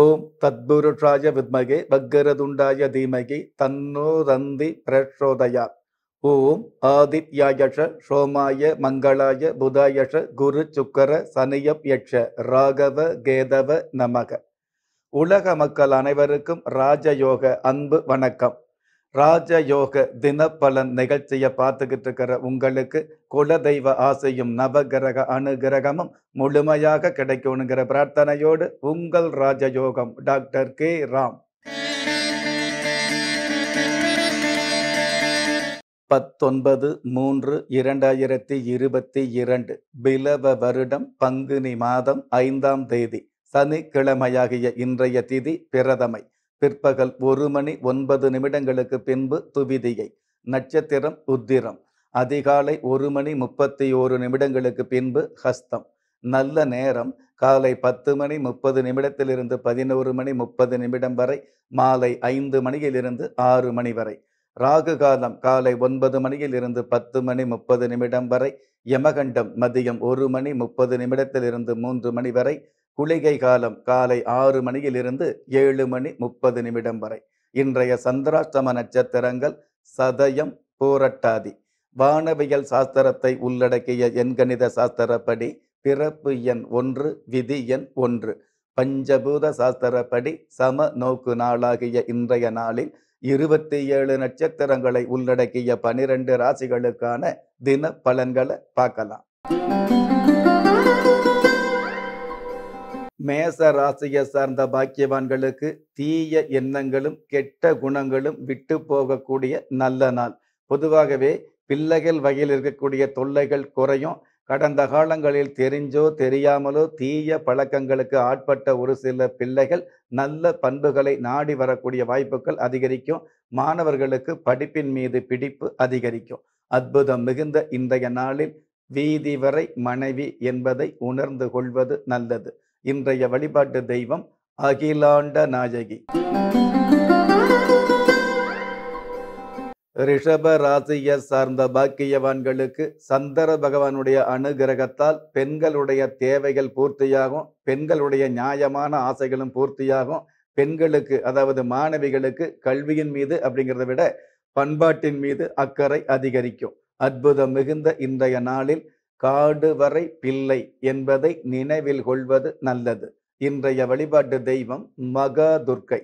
ஓம் தத்புருஷாய வித்மகே வக்கரதுண்டாய தீமகி தன்னோ ரந்தி பிரச்சோதயா ஓம் ஆதித்யாயஷ சோமாய மங்களாய புதாயஷ குரு சுக்கர சனியப் யட்ச ராகவ கேதவ நமக உலக மக்கள் அனைவருக்கும் ராஜயோக அன்பு வணக்கம் ராஜயோக தினப்பலன் நிகழ்ச்சியை பார்த்துக்கிட்டு இருக்கிற உங்களுக்கு குலதெய்வ ஆசையும் நவகிரக அனுகிரகமும் முழுமையாக கிடைக்கணுங்கிற பிரார்த்தனையோடு உங்கள் ராஜயோகம் டாக்டர் கே ராம் பத்தொன்பது மூன்று இரண்டாயிரத்தி இருபத்தி இரண்டு பிலவ வருடம் பங்குனி மாதம் ஐந்தாம் தேதி சனிக்கிழமையாகிய இன்றைய திதி பிரதமை பிற்பகல் ஒரு மணி ஒன்பது நிமிடங்களுக்கு பின்பு துவிதியை நட்சத்திரம் உத்திரம் அதிகாலை ஒரு மணி முப்பத்தி ஓரு நிமிடங்களுக்கு பின்பு ஹஸ்தம் நல்ல நேரம் காலை பத்து மணி முப்பது நிமிடத்திலிருந்து பதினோரு மணி முப்பது நிமிடம் வரை மாலை ஐந்து மணியிலிருந்து ஆறு மணி வரை ராகு காலம் காலை ஒன்பது மணியிலிருந்து பத்து மணி முப்பது நிமிடம் வரை யமகண்டம் மதியம் ஒரு மணி முப்பது நிமிடத்திலிருந்து மூன்று மணி வரை குளிகை காலம் காலை ஆறு மணியிலிருந்து ஏழு மணி முப்பது நிமிடம் வரை இன்றைய சந்திராஷ்டம நட்சத்திரங்கள் சதயம் போரட்டாதி வானவியல் சாஸ்திரத்தை உள்ளடக்கிய எண்கணித சாஸ்திரப்படி பிறப்பு எண் ஒன்று விதி எண் ஒன்று பஞ்சபூத சாஸ்திரப்படி சம நோக்கு நாளாகிய இன்றைய நாளில் இருபத்தி ஏழு நட்சத்திரங்களை உள்ளடக்கிய பனிரெண்டு ராசிகளுக்கான தின பலன்களை பார்க்கலாம் மேச ராசியை சார்ந்த பாக்கியவான்களுக்கு தீய எண்ணங்களும் கெட்ட குணங்களும் விட்டு போகக்கூடிய நல்ல நாள் பொதுவாகவே பிள்ளைகள் வகையில் இருக்கக்கூடிய தொல்லைகள் குறையும் கடந்த காலங்களில் தெரிஞ்சோ தெரியாமலோ தீய பழக்கங்களுக்கு ஆட்பட்ட ஒரு சில பிள்ளைகள் நல்ல பண்புகளை நாடி வரக்கூடிய வாய்ப்புகள் அதிகரிக்கும் மாணவர்களுக்கு படிப்பின் மீது பிடிப்பு அதிகரிக்கும் அற்புதம் மிகுந்த இன்றைய நாளில் வீதி வரை மனைவி என்பதை உணர்ந்து கொள்வது நல்லது இன்றைய வழிபாட்டு தெய்வம் அகிலாண்ட நாயகி ரிஷப ராசியை சார்ந்த பாக்கியவான்களுக்கு சந்தர பகவானுடைய அனுகிரகத்தால் பெண்களுடைய தேவைகள் பூர்த்தியாகும் பெண்களுடைய நியாயமான ஆசைகளும் பூர்த்தியாகும் பெண்களுக்கு அதாவது மாணவிகளுக்கு கல்வியின் மீது அப்படிங்கிறத விட பண்பாட்டின் மீது அக்கறை அதிகரிக்கும் அற்புதம் மிகுந்த இன்றைய நாளில் காடு வரை பிள்ளை என்பதை நினைவில் கொள்வது நல்லது இன்றைய வழிபாட்டு தெய்வம் மகா துர்க்கை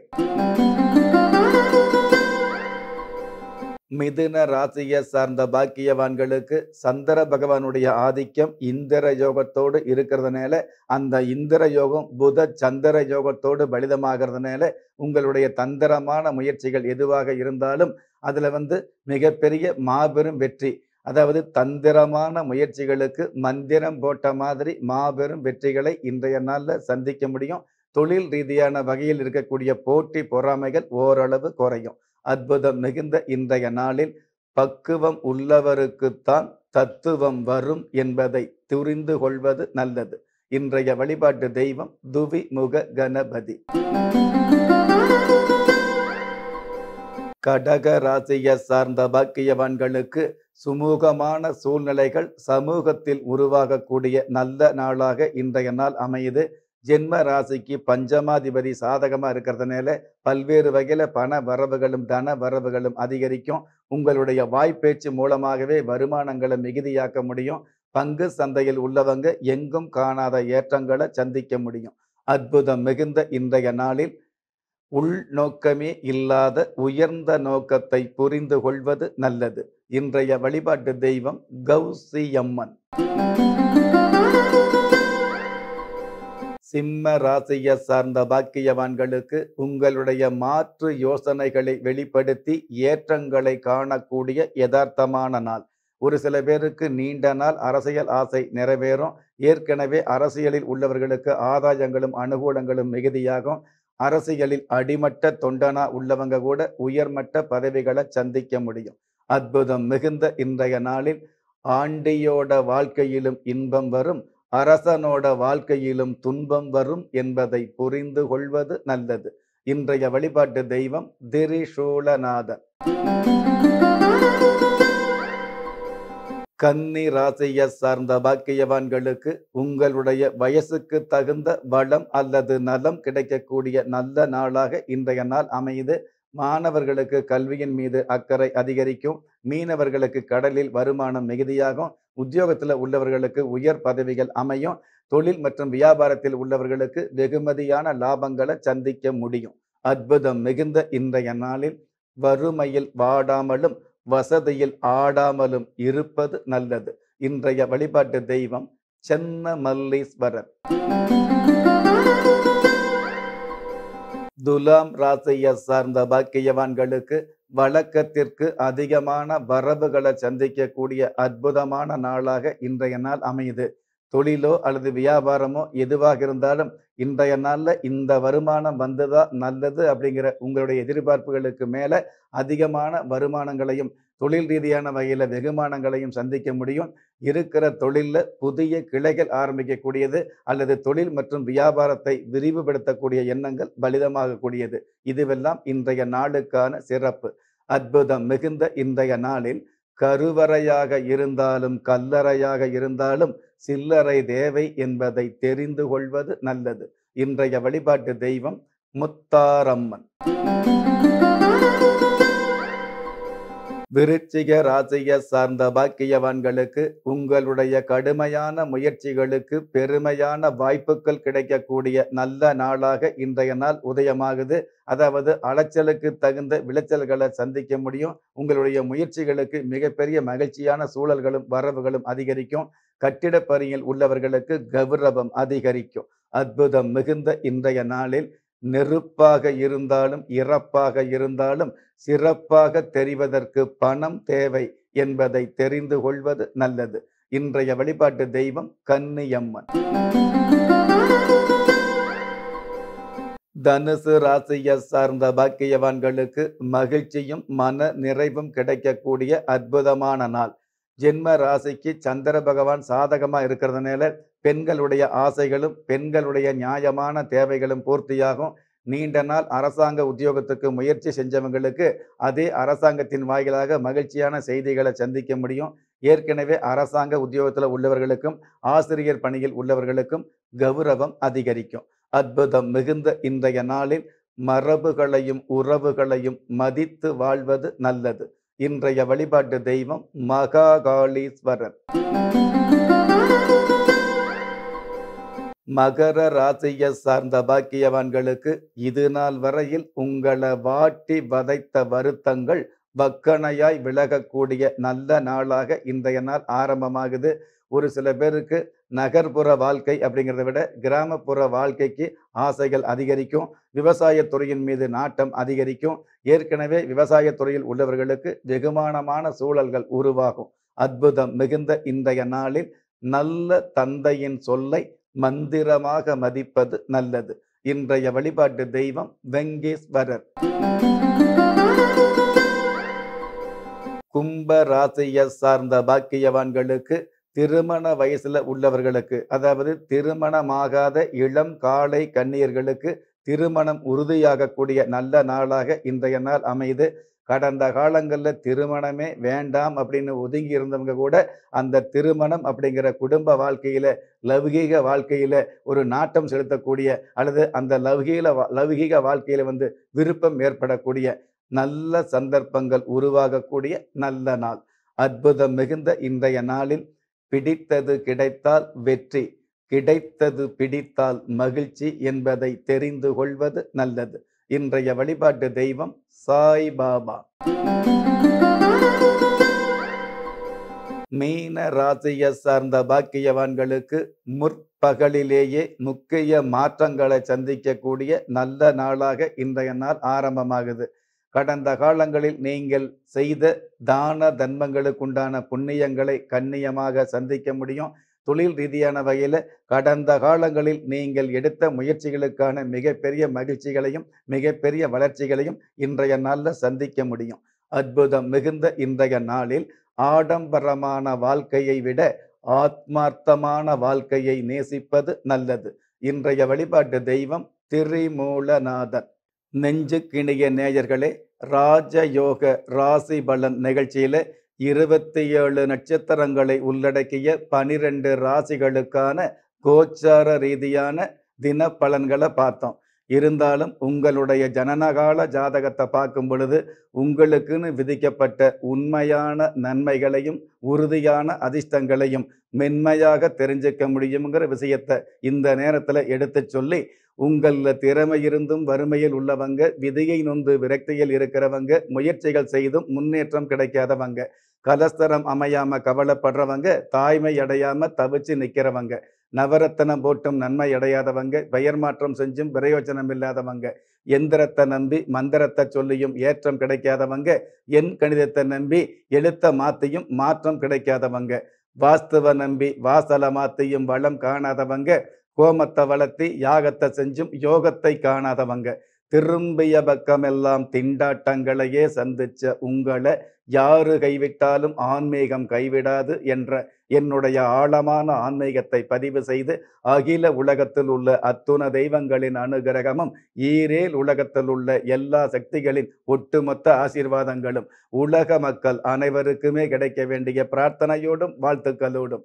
மிதுன ராசியை சார்ந்த பாக்கியவான்களுக்கு சந்திர பகவானுடைய ஆதிக்கம் இந்திர யோகத்தோடு இருக்கிறதுனால அந்த இந்திர யோகம் புத சந்திர யோகத்தோடு பலிதமாகிறதுனால உங்களுடைய தந்திரமான முயற்சிகள் எதுவாக இருந்தாலும் அதில் வந்து மிகப்பெரிய மாபெரும் வெற்றி அதாவது தந்திரமான முயற்சிகளுக்கு மந்திரம் போட்ட மாதிரி மாபெரும் வெற்றிகளை இன்றைய நாளில் சந்திக்க முடியும் தொழில் ரீதியான வகையில் இருக்கக்கூடிய போட்டி பொறாமைகள் ஓரளவு குறையும் அற்புதம் மிகுந்த இன்றைய நாளில் பக்குவம் உள்ளவருக்குத்தான் தத்துவம் வரும் என்பதை துரிந்து கொள்வது நல்லது இன்றைய வழிபாட்டு தெய்வம் துவிமுக கணபதி கடக ராசியை சார்ந்த பாக்கியவான்களுக்கு சுமூகமான சூழ்நிலைகள் சமூகத்தில் உருவாகக்கூடிய நல்ல நாளாக இன்றைய நாள் அமையுது ஜென்ம ராசிக்கு பஞ்சமாதிபதி சாதகமாக இருக்கிறதுனால பல்வேறு வகையில் பண வரவுகளும் தன வரவுகளும் அதிகரிக்கும் உங்களுடைய வாய்ப்பேச்சு மூலமாகவே வருமானங்களை மிகுதியாக்க முடியும் பங்கு சந்தையில் உள்ளவங்க எங்கும் காணாத ஏற்றங்களை சந்திக்க முடியும் அற்புதம் மிகுந்த இன்றைய நாளில் உள்நோக்கமே இல்லாத உயர்ந்த நோக்கத்தை புரிந்து கொள்வது நல்லது இன்றைய வழிபாட்டு தெய்வம் கௌசி அம்மன் சிம்ம ராசியை சார்ந்த பாக்கியவான்களுக்கு உங்களுடைய மாற்று யோசனைகளை வெளிப்படுத்தி ஏற்றங்களை காணக்கூடிய யதார்த்தமான நாள் ஒரு சில பேருக்கு நீண்ட நாள் அரசியல் ஆசை நிறைவேறும் ஏற்கனவே அரசியலில் உள்ளவர்களுக்கு ஆதாயங்களும் அனுகூலங்களும் மிகுதியாகும் அரசியலில் அடிமட்ட தொண்டனா உள்ளவங்க கூட உயர்மட்ட பதவிகளை சந்திக்க முடியும் அற்புதம் மிகுந்த இன்றைய நாளில் ஆண்டியோட வாழ்க்கையிலும் இன்பம் வரும் அரசனோட வாழ்க்கையிலும் துன்பம் வரும் என்பதை புரிந்து கொள்வது நல்லது இன்றைய வழிபாட்டு தெய்வம் திரிசூலநாதன் கன்னி ராசியை சார்ந்த பாக்கியவான்களுக்கு உங்களுடைய வயசுக்கு தகுந்த வளம் அல்லது நலம் கிடைக்கக்கூடிய நல்ல நாளாக இன்றைய நாள் அமையுது மாணவர்களுக்கு கல்வியின் மீது அக்கறை அதிகரிக்கும் மீனவர்களுக்கு கடலில் வருமானம் மிகுதியாகும் உத்தியோகத்தில் உள்ளவர்களுக்கு உயர் பதவிகள் அமையும் தொழில் மற்றும் வியாபாரத்தில் உள்ளவர்களுக்கு வெகுமதியான லாபங்களை சந்திக்க முடியும் அற்புதம் மிகுந்த இன்றைய நாளில் வறுமையில் வாடாமலும் வசதியில் ஆடாமலும் இருப்பது நல்லது இன்றைய வழிபாட்டு தெய்வம் சென்னமல்லீஸ்வரர் மல்லீஸ்வரர் துலாம் ராசியை சார்ந்த பாக்கியவான்களுக்கு வழக்கத்திற்கு அதிகமான வரவுகளை சந்திக்கக்கூடிய அற்புதமான நாளாக இன்றைய நாள் அமையுது தொழிலோ அல்லது வியாபாரமோ எதுவாக இருந்தாலும் இன்றைய நாளில் இந்த வருமானம் வந்ததா நல்லது அப்படிங்கிற உங்களுடைய எதிர்பார்ப்புகளுக்கு மேலே அதிகமான வருமானங்களையும் தொழில் ரீதியான வகையில் வெகுமானங்களையும் சந்திக்க முடியும் இருக்கிற தொழிலில் புதிய கிளைகள் ஆரம்பிக்கக்கூடியது அல்லது தொழில் மற்றும் வியாபாரத்தை விரிவுபடுத்தக்கூடிய எண்ணங்கள் பலிதமாகக்கூடியது இதுவெல்லாம் இன்றைய நாளுக்கான சிறப்பு அற்புதம் மிகுந்த இன்றைய நாளில் கருவறையாக இருந்தாலும் கல்லறையாக இருந்தாலும் சில்லறை தேவை என்பதை தெரிந்து கொள்வது நல்லது இன்றைய வழிபாட்டு தெய்வம் முத்தாரம்மன் விருச்சிக ராசிய சார்ந்த பாக்கியவான்களுக்கு உங்களுடைய கடுமையான முயற்சிகளுக்கு பெருமையான வாய்ப்புகள் கிடைக்கக்கூடிய நல்ல நாளாக இன்றைய நாள் உதயமாகுது அதாவது அலைச்சலுக்கு தகுந்த விளைச்சல்களை சந்திக்க முடியும் உங்களுடைய முயற்சிகளுக்கு மிகப்பெரிய மகிழ்ச்சியான சூழல்களும் வரவுகளும் அதிகரிக்கும் கட்டிட பணியில் உள்ளவர்களுக்கு கௌரவம் அதிகரிக்கும் அற்புதம் மிகுந்த இன்றைய நாளில் நெருப்பாக இருந்தாலும் இறப்பாக இருந்தாலும் சிறப்பாக தெரிவதற்கு பணம் தேவை என்பதை தெரிந்து கொள்வது நல்லது இன்றைய வழிபாட்டு தெய்வம் கன்னியம்மன் தனுசு ராசியை சார்ந்த பாக்கியவான்களுக்கு மகிழ்ச்சியும் மன நிறைவும் கிடைக்கக்கூடிய அற்புதமான நாள் ஜென்ம ராசிக்கு சந்திர பகவான் சாதகமாக இருக்கிறதுனால பெண்களுடைய ஆசைகளும் பெண்களுடைய நியாயமான தேவைகளும் பூர்த்தியாகும் நீண்ட நாள் அரசாங்க உத்தியோகத்துக்கு முயற்சி செஞ்சவங்களுக்கு அதே அரசாங்கத்தின் வாயிலாக மகிழ்ச்சியான செய்திகளை சந்திக்க முடியும் ஏற்கனவே அரசாங்க உத்தியோகத்தில் உள்ளவர்களுக்கும் ஆசிரியர் பணியில் உள்ளவர்களுக்கும் கௌரவம் அதிகரிக்கும் அற்புதம் மிகுந்த இன்றைய நாளில் மரபுகளையும் உறவுகளையும் மதித்து வாழ்வது நல்லது இன்றைய வழிபாட்டு தெய்வம் மகாகாளீஸ்வரர் மகர ராசியை சார்ந்த பாக்கியவான்களுக்கு இது நாள் வரையில் உங்களை வாட்டி வதைத்த வருத்தங்கள் வக்கணையாய் விலகக்கூடிய நல்ல நாளாக இன்றைய நாள் ஆரம்பமாகுது ஒரு சில பேருக்கு நகர்ப்புற வாழ்க்கை அப்படிங்கிறத விட கிராமப்புற வாழ்க்கைக்கு ஆசைகள் அதிகரிக்கும் விவசாயத்துறையின் மீது நாட்டம் அதிகரிக்கும் ஏற்கனவே விவசாயத்துறையில் உள்ளவர்களுக்கு வெகுமானமான சூழல்கள் உருவாகும் அற்புதம் மிகுந்த இன்றைய நாளில் நல்ல தந்தையின் சொல்லை மந்திரமாக மதிப்பது நல்லது இன்றைய வழிபாட்டு தெய்வம் வெங்கேஸ்வரர் கும்ப ராசியை சார்ந்த பாக்கியவான்களுக்கு திருமண வயசில் உள்ளவர்களுக்கு அதாவது திருமணமாகாத இளம் காலை கன்னியர்களுக்கு திருமணம் உறுதியாகக்கூடிய நல்ல நாளாக இன்றைய நாள் அமைது கடந்த காலங்களில் திருமணமே வேண்டாம் அப்படின்னு ஒதுங்கி இருந்தவங்க கூட அந்த திருமணம் அப்படிங்கிற குடும்ப வாழ்க்கையில் லௌகீக வாழ்க்கையில் ஒரு நாட்டம் செலுத்தக்கூடிய அல்லது அந்த லௌகீல லௌகீக வாழ்க்கையில் வந்து விருப்பம் ஏற்படக்கூடிய நல்ல சந்தர்ப்பங்கள் உருவாகக்கூடிய நல்ல நாள் அற்புதம் மிகுந்த இன்றைய நாளில் பிடித்தது கிடைத்தால் வெற்றி கிடைத்தது பிடித்தால் மகிழ்ச்சி என்பதை தெரிந்து கொள்வது நல்லது இன்றைய வழிபாட்டு தெய்வம் சாய்பாபா மீன ராசியை சார்ந்த பாக்கியவான்களுக்கு முற்பகலிலேயே முக்கிய மாற்றங்களை சந்திக்கக்கூடிய நல்ல நாளாக இன்றைய நாள் ஆரம்பமாகுது கடந்த காலங்களில் நீங்கள் செய்த தான தன்மங்களுக்குண்டான புண்ணியங்களை கண்ணியமாக சந்திக்க முடியும் தொழில் ரீதியான வகையில் கடந்த காலங்களில் நீங்கள் எடுத்த முயற்சிகளுக்கான மிகப்பெரிய மகிழ்ச்சிகளையும் மிகப்பெரிய வளர்ச்சிகளையும் இன்றைய நாளில் சந்திக்க முடியும் அற்புதம் மிகுந்த இன்றைய நாளில் ஆடம்பரமான வாழ்க்கையை விட ஆத்மார்த்தமான வாழ்க்கையை நேசிப்பது நல்லது இன்றைய வழிபாட்டு தெய்வம் திரிமூலநாதன் நெஞ்சு கிணிய நேயர்களே ராஜயோக ராசி பலன் நிகழ்ச்சியில் இருபத்தி ஏழு நட்சத்திரங்களை உள்ளடக்கிய பனிரெண்டு ராசிகளுக்கான கோச்சார ரீதியான தின பலன்களை பார்த்தோம் இருந்தாலும் உங்களுடைய ஜனனகால ஜாதகத்தை பார்க்கும் பொழுது உங்களுக்குன்னு விதிக்கப்பட்ட உண்மையான நன்மைகளையும் உறுதியான அதிர்ஷ்டங்களையும் மென்மையாக தெரிஞ்சுக்க முடியுங்கிற விஷயத்தை இந்த நேரத்தில் எடுத்து சொல்லி உங்களில் திறமை இருந்தும் வறுமையில் உள்ளவங்க விதையை நொந்து விரக்தியில் இருக்கிறவங்க முயற்சிகள் செய்தும் முன்னேற்றம் கிடைக்காதவங்க கலஸ்தரம் அமையாம கவலைப்படுறவங்க தாய்மை அடையாம தவிச்சு நிற்கிறவங்க நவரத்தனம் போட்டும் நன்மை அடையாதவங்க பெயர் மாற்றம் செஞ்சும் பிரயோஜனம் இல்லாதவங்க எந்திரத்தை நம்பி மந்திரத்தை சொல்லியும் ஏற்றம் கிடைக்காதவங்க என் கணிதத்தை நம்பி எழுத்த மாத்தியும் மாற்றம் கிடைக்காதவங்க வாஸ்துவ நம்பி வாசல மாத்தியும் வளம் காணாதவங்க கோமத்தை வளர்த்தி யாகத்தை செஞ்சும் யோகத்தை காணாதவங்க திரும்பிய பக்கமெல்லாம் திண்டாட்டங்களையே சந்திச்ச உங்களை யாரு கைவிட்டாலும் ஆன்மீகம் கைவிடாது என்ற என்னுடைய ஆழமான ஆன்மீகத்தை பதிவு செய்து அகில உலகத்தில் உள்ள அத்துண தெய்வங்களின் அனுகிரகமும் ஈரேல் உலகத்தில் உள்ள எல்லா சக்திகளின் ஒட்டுமொத்த ஆசீர்வாதங்களும் உலக மக்கள் அனைவருக்குமே கிடைக்க வேண்டிய பிரார்த்தனையோடும் வாழ்த்துக்களோடும்